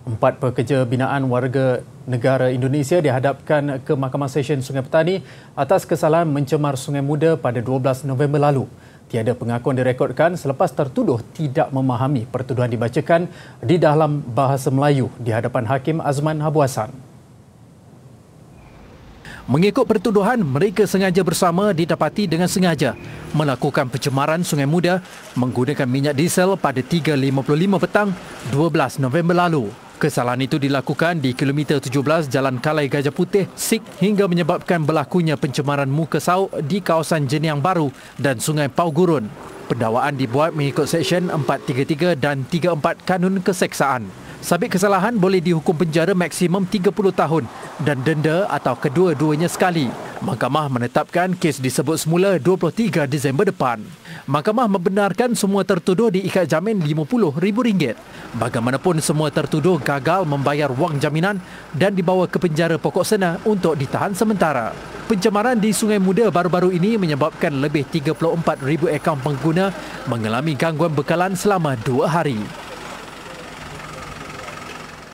Empat pekerja binaan warga negara Indonesia dihadapkan ke Mahkamah Sesyen Sungai Petani atas kesalahan mencemar Sungai Muda pada 12 November lalu. Tiada pengakuan direkodkan selepas tertuduh tidak memahami pertuduhan dibacakan di dalam bahasa Melayu di hadapan Hakim Azman Habuasan. Mengikut pertuduhan, mereka sengaja bersama didapati dengan sengaja melakukan pencemaran Sungai Muda menggunakan minyak diesel pada 3.55 petang 12 November lalu. Kesalahan itu dilakukan di kilometer 17 Jalan Kalai Gajah Putih, Sik hingga menyebabkan berlakunya pencemaran muka sauk di kawasan Jeniang Baru dan Sungai Pau Gurun. Pendawaan dibuat mengikut Seksyen 433 dan 34 Kanun Keseksaan. Sabit kesalahan boleh dihukum penjara maksimum 30 tahun dan denda atau kedua-duanya sekali. Mahkamah menetapkan kes disebut semula 23 Disember depan. Mahkamah membenarkan semua tertuduh diikat jamin RM50,000. Bagaimanapun semua tertuduh gagal membayar wang jaminan dan dibawa ke penjara pokok sena untuk ditahan sementara. Pencemaran di Sungai Muda baru-baru ini menyebabkan lebih 34,000 akaun pengguna mengalami gangguan bekalan selama dua hari.